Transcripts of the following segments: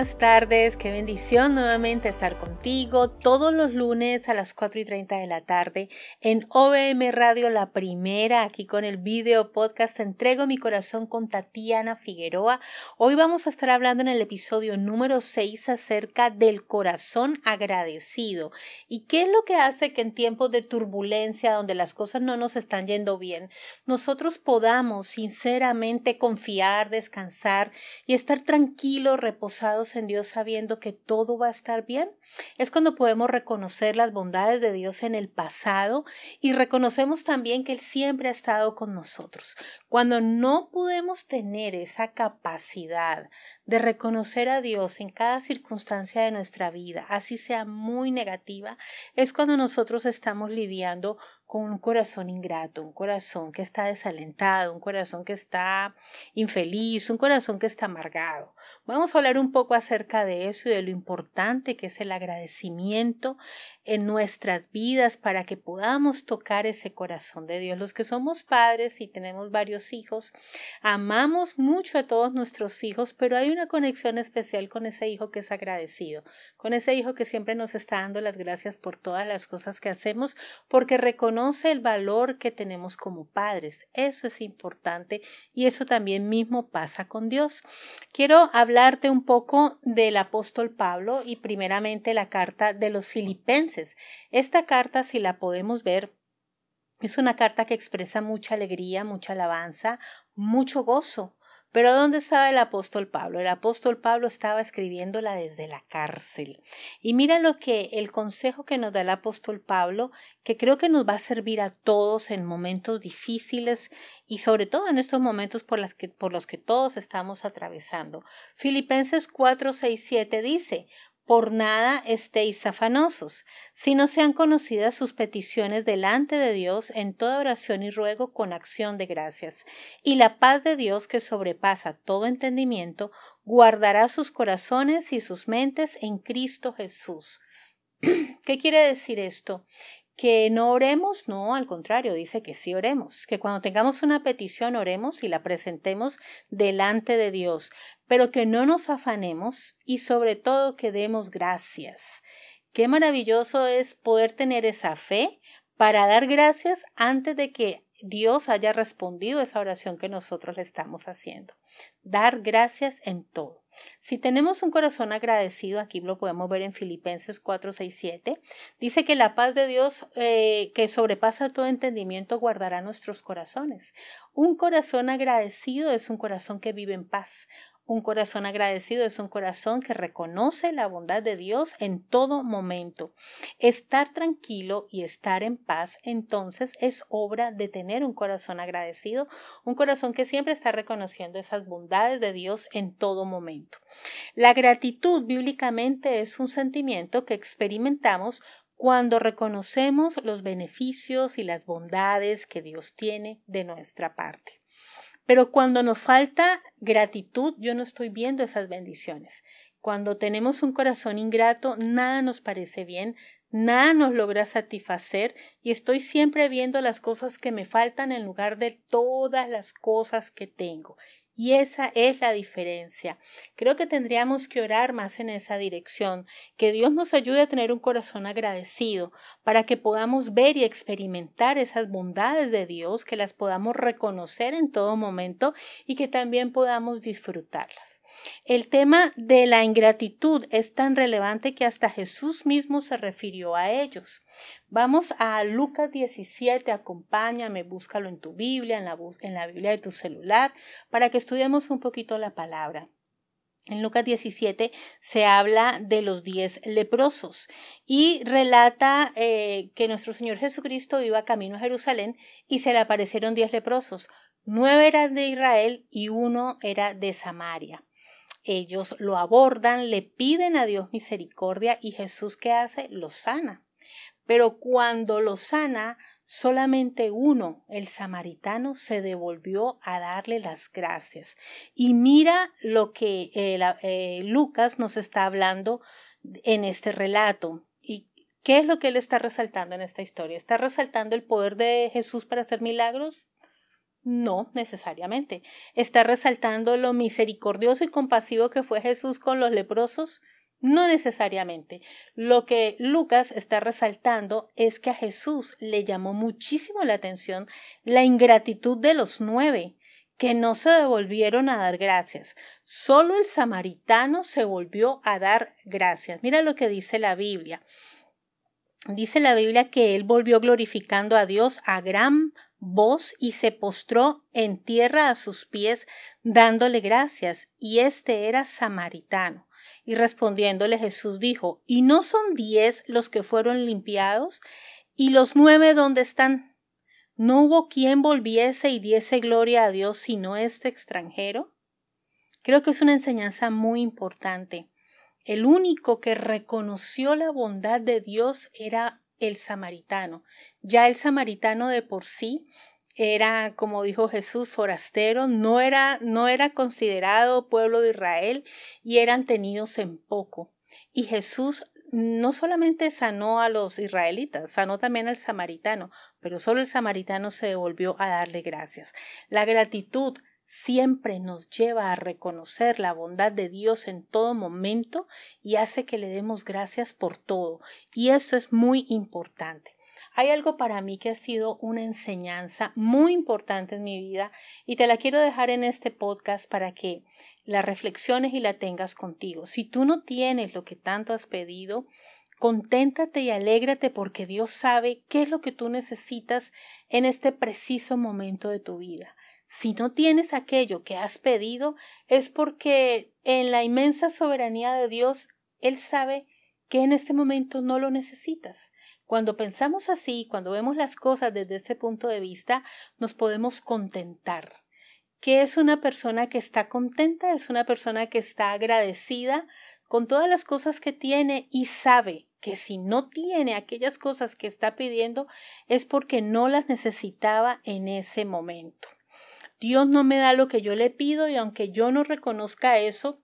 buenas tardes, qué bendición nuevamente estar contigo todos los lunes a las 4 y 30 de la tarde en OBM Radio La Primera, aquí con el video podcast Entrego mi corazón con Tatiana Figueroa. Hoy vamos a estar hablando en el episodio número 6 acerca del corazón agradecido y qué es lo que hace que en tiempos de turbulencia, donde las cosas no nos están yendo bien, nosotros podamos sinceramente confiar, descansar y estar tranquilos, reposados en Dios sabiendo que todo va a estar bien, es cuando podemos reconocer las bondades de Dios en el pasado y reconocemos también que Él siempre ha estado con nosotros. Cuando no podemos tener esa capacidad de reconocer a Dios en cada circunstancia de nuestra vida, así sea muy negativa, es cuando nosotros estamos lidiando con un corazón ingrato, un corazón que está desalentado, un corazón que está infeliz, un corazón que está amargado. Vamos a hablar un poco acerca de eso y de lo importante que es el agradecimiento en nuestras vidas para que podamos tocar ese corazón de Dios. Los que somos padres y tenemos varios hijos, amamos mucho a todos nuestros hijos, pero hay una conexión especial con ese hijo que es agradecido, con ese hijo que siempre nos está dando las gracias por todas las cosas que hacemos, porque reconoce el valor que tenemos como padres. Eso es importante y eso también mismo pasa con Dios. Quiero hablarte un poco del apóstol Pablo y primeramente la carta de los filipenses esta carta, si la podemos ver, es una carta que expresa mucha alegría, mucha alabanza, mucho gozo. Pero ¿dónde estaba el apóstol Pablo? El apóstol Pablo estaba escribiéndola desde la cárcel. Y mira lo que el consejo que nos da el apóstol Pablo, que creo que nos va a servir a todos en momentos difíciles y sobre todo en estos momentos por, por los que todos estamos atravesando. Filipenses 4, 6, 7 dice, por nada estéis afanosos, sino sean conocidas sus peticiones delante de Dios en toda oración y ruego con acción de gracias. Y la paz de Dios que sobrepasa todo entendimiento, guardará sus corazones y sus mentes en Cristo Jesús. ¿Qué quiere decir esto? que no oremos, no, al contrario, dice que sí oremos, que cuando tengamos una petición oremos y la presentemos delante de Dios, pero que no nos afanemos y sobre todo que demos gracias. Qué maravilloso es poder tener esa fe para dar gracias antes de que Dios haya respondido esa oración que nosotros le estamos haciendo. Dar gracias en todo. Si tenemos un corazón agradecido, aquí lo podemos ver en Filipenses 4, 6, 7, dice que la paz de Dios eh, que sobrepasa todo entendimiento guardará nuestros corazones. Un corazón agradecido es un corazón que vive en paz, un corazón agradecido es un corazón que reconoce la bondad de Dios en todo momento. Estar tranquilo y estar en paz entonces es obra de tener un corazón agradecido, un corazón que siempre está reconociendo esas bondades de Dios en todo momento. La gratitud bíblicamente es un sentimiento que experimentamos cuando reconocemos los beneficios y las bondades que Dios tiene de nuestra parte. Pero cuando nos falta gratitud, yo no estoy viendo esas bendiciones. Cuando tenemos un corazón ingrato, nada nos parece bien, nada nos logra satisfacer y estoy siempre viendo las cosas que me faltan en lugar de todas las cosas que tengo. Y esa es la diferencia. Creo que tendríamos que orar más en esa dirección, que Dios nos ayude a tener un corazón agradecido, para que podamos ver y experimentar esas bondades de Dios, que las podamos reconocer en todo momento y que también podamos disfrutarlas. El tema de la ingratitud es tan relevante que hasta Jesús mismo se refirió a ellos. Vamos a Lucas 17, acompáñame, búscalo en tu Biblia, en la, Biblia de tu celular, para que estudiemos un poquito la palabra. En Lucas 17 se habla de los diez leprosos y relata eh, que nuestro Señor Jesucristo iba camino a Jerusalén y se le aparecieron diez leprosos. Nueve eran de Israel y uno era de Samaria. Ellos lo abordan, le piden a Dios misericordia y Jesús ¿qué hace? Lo sana. Pero cuando lo sana, solamente uno, el samaritano, se devolvió a darle las gracias. Y mira lo que eh, eh, Lucas nos está hablando en este relato. ¿Y qué es lo que él está resaltando en esta historia? Está resaltando el poder de Jesús para hacer milagros. No necesariamente. ¿Está resaltando lo misericordioso y compasivo que fue Jesús con los leprosos? No necesariamente. Lo que Lucas está resaltando es que a Jesús le llamó muchísimo la atención la ingratitud de los nueve, que no se devolvieron a dar gracias. Solo el samaritano se volvió a dar gracias. Mira lo que dice la Biblia. Dice la Biblia que él volvió glorificando a Dios a gran y se postró en tierra a sus pies dándole gracias, y este era samaritano. Y respondiéndole Jesús dijo, ¿y no son diez los que fueron limpiados? ¿Y los nueve dónde están? ¿No hubo quien volviese y diese gloria a Dios sino este extranjero? Creo que es una enseñanza muy importante. El único que reconoció la bondad de Dios era el samaritano. Ya el samaritano de por sí era, como dijo Jesús, forastero, no era, no era considerado pueblo de Israel y eran tenidos en poco. Y Jesús no solamente sanó a los israelitas, sanó también al samaritano, pero solo el samaritano se devolvió a darle gracias. La gratitud siempre nos lleva a reconocer la bondad de Dios en todo momento y hace que le demos gracias por todo. Y esto es muy importante. Hay algo para mí que ha sido una enseñanza muy importante en mi vida y te la quiero dejar en este podcast para que la reflexiones y la tengas contigo. Si tú no tienes lo que tanto has pedido, Conténtate y alégrate porque Dios sabe qué es lo que tú necesitas en este preciso momento de tu vida. Si no tienes aquello que has pedido, es porque en la inmensa soberanía de Dios, Él sabe que en este momento no lo necesitas. Cuando pensamos así, cuando vemos las cosas desde ese punto de vista, nos podemos contentar. ¿Qué es una persona que está contenta? Es una persona que está agradecida con todas las cosas que tiene y sabe que si no tiene aquellas cosas que está pidiendo es porque no las necesitaba en ese momento. Dios no me da lo que yo le pido y aunque yo no reconozca eso,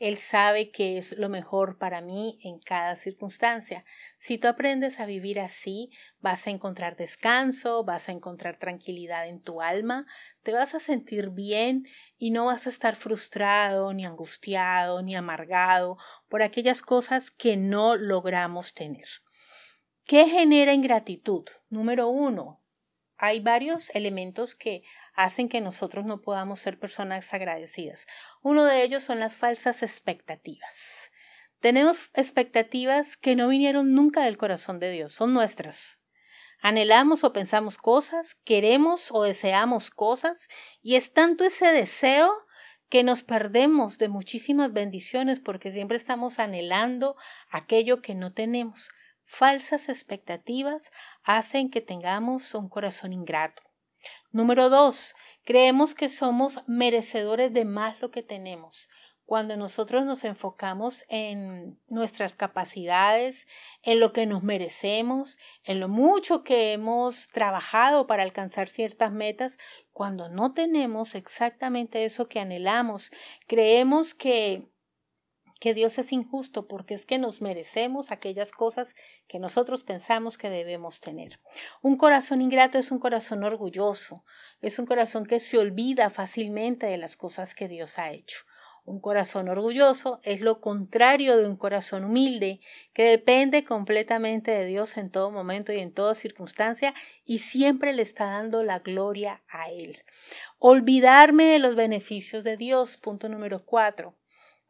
Él sabe que es lo mejor para mí en cada circunstancia. Si tú aprendes a vivir así, vas a encontrar descanso, vas a encontrar tranquilidad en tu alma, te vas a sentir bien y no vas a estar frustrado, ni angustiado, ni amargado por aquellas cosas que no logramos tener. ¿Qué genera ingratitud? Número uno, hay varios elementos que hacen que nosotros no podamos ser personas agradecidas. Uno de ellos son las falsas expectativas. Tenemos expectativas que no vinieron nunca del corazón de Dios, son nuestras. Anhelamos o pensamos cosas, queremos o deseamos cosas, y es tanto ese deseo que nos perdemos de muchísimas bendiciones porque siempre estamos anhelando aquello que no tenemos. Falsas expectativas hacen que tengamos un corazón ingrato. Número dos, creemos que somos merecedores de más lo que tenemos. Cuando nosotros nos enfocamos en nuestras capacidades, en lo que nos merecemos, en lo mucho que hemos trabajado para alcanzar ciertas metas, cuando no tenemos exactamente eso que anhelamos, creemos que que Dios es injusto porque es que nos merecemos aquellas cosas que nosotros pensamos que debemos tener. Un corazón ingrato es un corazón orgulloso, es un corazón que se olvida fácilmente de las cosas que Dios ha hecho. Un corazón orgulloso es lo contrario de un corazón humilde, que depende completamente de Dios en todo momento y en toda circunstancia y siempre le está dando la gloria a Él. Olvidarme de los beneficios de Dios, punto número cuatro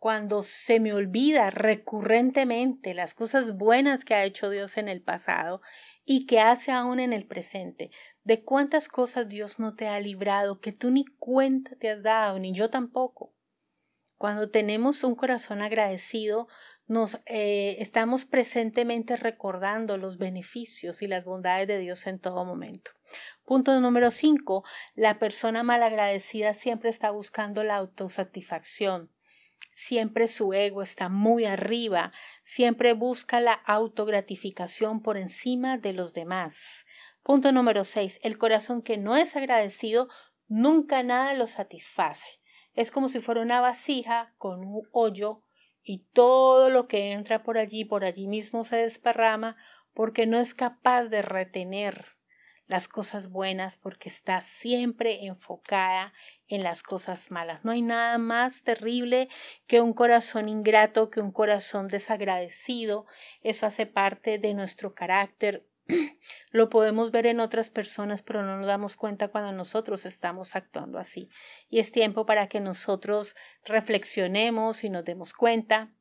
cuando se me olvida recurrentemente las cosas buenas que ha hecho Dios en el pasado y que hace aún en el presente, de cuántas cosas Dios no te ha librado que tú ni cuenta te has dado, ni yo tampoco. Cuando tenemos un corazón agradecido, nos eh, estamos presentemente recordando los beneficios y las bondades de Dios en todo momento. Punto número 5. La persona malagradecida siempre está buscando la autosatisfacción Siempre su ego está muy arriba, siempre busca la autogratificación por encima de los demás. Punto número 6. El corazón que no es agradecido nunca nada lo satisface. Es como si fuera una vasija con un hoyo y todo lo que entra por allí, por allí mismo se desparrama porque no es capaz de retener las cosas buenas porque está siempre enfocada en las cosas malas. No hay nada más terrible que un corazón ingrato, que un corazón desagradecido. Eso hace parte de nuestro carácter. Lo podemos ver en otras personas, pero no nos damos cuenta cuando nosotros estamos actuando así. Y es tiempo para que nosotros reflexionemos y nos demos cuenta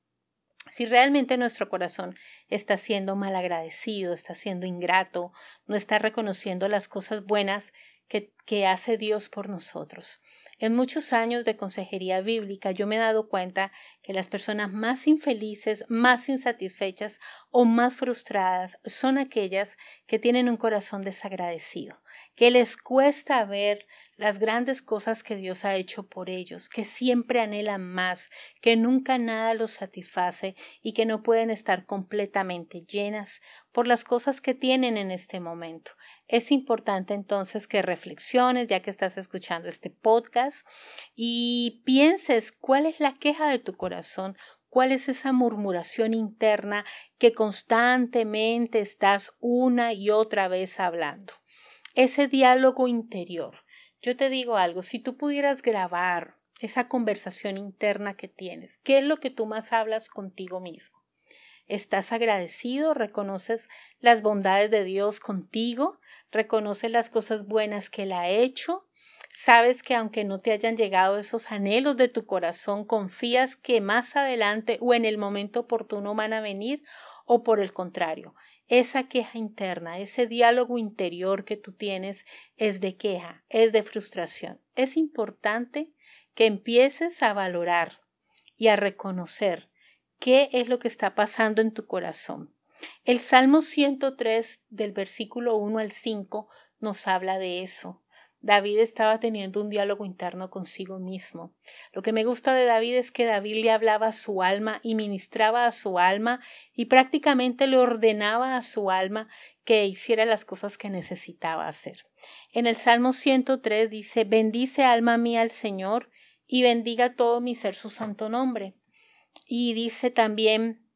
si realmente nuestro corazón está siendo malagradecido, está siendo ingrato, no está reconociendo las cosas buenas que, que hace Dios por nosotros. En muchos años de consejería bíblica yo me he dado cuenta que las personas más infelices, más insatisfechas o más frustradas son aquellas que tienen un corazón desagradecido, que les cuesta ver las grandes cosas que Dios ha hecho por ellos, que siempre anhelan más, que nunca nada los satisface y que no pueden estar completamente llenas por las cosas que tienen en este momento. Es importante entonces que reflexiones, ya que estás escuchando este podcast, y pienses cuál es la queja de tu corazón, cuál es esa murmuración interna que constantemente estás una y otra vez hablando. Ese diálogo interior yo te digo algo, si tú pudieras grabar esa conversación interna que tienes, ¿qué es lo que tú más hablas contigo mismo? ¿Estás agradecido? ¿Reconoces las bondades de Dios contigo? ¿Reconoces las cosas buenas que Él ha hecho? Sabes que aunque no te hayan llegado esos anhelos de tu corazón, confías que más adelante o en el momento oportuno van a venir o por el contrario, esa queja interna, ese diálogo interior que tú tienes es de queja, es de frustración. Es importante que empieces a valorar y a reconocer qué es lo que está pasando en tu corazón. El Salmo 103 del versículo 1 al 5 nos habla de eso. David estaba teniendo un diálogo interno consigo mismo. Lo que me gusta de David es que David le hablaba a su alma y ministraba a su alma y prácticamente le ordenaba a su alma que hiciera las cosas que necesitaba hacer. En el Salmo 103 dice, bendice alma mía al Señor y bendiga todo mi ser su santo nombre. Y dice también,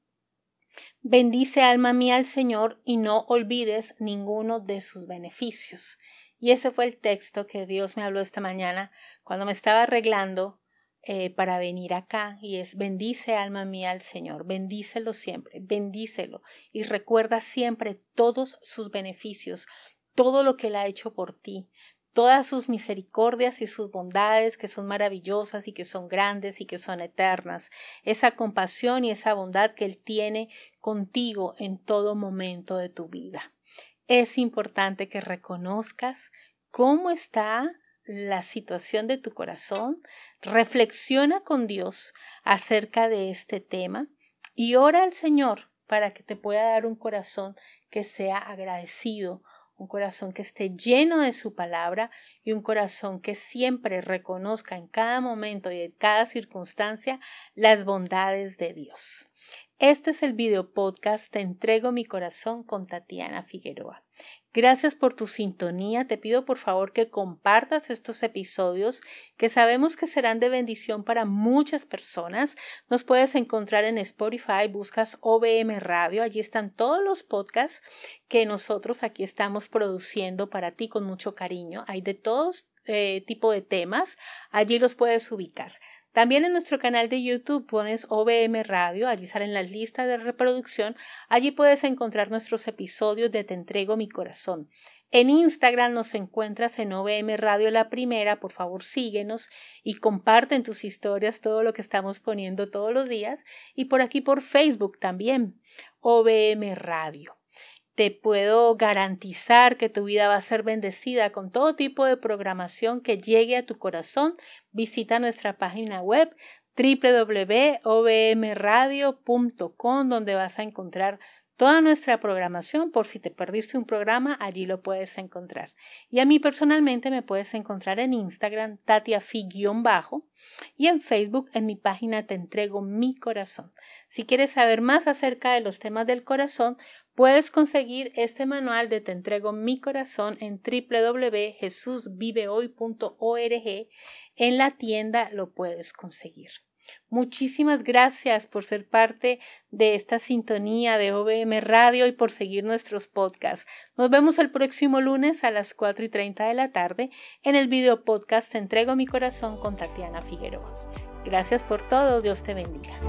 bendice alma mía al Señor y no olvides ninguno de sus beneficios. Y ese fue el texto que Dios me habló esta mañana cuando me estaba arreglando eh, para venir acá. Y es, bendice alma mía al Señor, bendícelo siempre, bendícelo. Y recuerda siempre todos sus beneficios, todo lo que Él ha hecho por ti, todas sus misericordias y sus bondades que son maravillosas y que son grandes y que son eternas, esa compasión y esa bondad que Él tiene contigo en todo momento de tu vida es importante que reconozcas cómo está la situación de tu corazón, reflexiona con Dios acerca de este tema y ora al Señor para que te pueda dar un corazón que sea agradecido, un corazón que esté lleno de su palabra y un corazón que siempre reconozca en cada momento y en cada circunstancia las bondades de Dios. Este es el video podcast Te entrego mi corazón con Tatiana Figueroa. Gracias por tu sintonía. Te pido por favor que compartas estos episodios que sabemos que serán de bendición para muchas personas. Nos puedes encontrar en Spotify, buscas OBM Radio. Allí están todos los podcasts que nosotros aquí estamos produciendo para ti con mucho cariño. Hay de todo eh, tipo de temas. Allí los puedes ubicar. También en nuestro canal de YouTube pones OBM Radio, allí salen las listas de reproducción, allí puedes encontrar nuestros episodios de Te entrego mi corazón. En Instagram nos encuentras en OBM Radio La Primera, por favor síguenos y comparten tus historias, todo lo que estamos poniendo todos los días, y por aquí por Facebook también, OBM Radio te puedo garantizar que tu vida va a ser bendecida con todo tipo de programación que llegue a tu corazón, visita nuestra página web www.ovmradio.com donde vas a encontrar toda nuestra programación. Por si te perdiste un programa, allí lo puedes encontrar. Y a mí personalmente me puedes encontrar en Instagram, tatiafi-bajo, y en Facebook, en mi página Te entrego mi corazón. Si quieres saber más acerca de los temas del corazón, Puedes conseguir este manual de Te entrego mi corazón en www.jesusvivehoy.org. En la tienda lo puedes conseguir. Muchísimas gracias por ser parte de esta sintonía de OBM Radio y por seguir nuestros podcasts. Nos vemos el próximo lunes a las 4 y 30 de la tarde en el video podcast Te entrego mi corazón con Tatiana Figueroa. Gracias por todo, Dios te bendiga.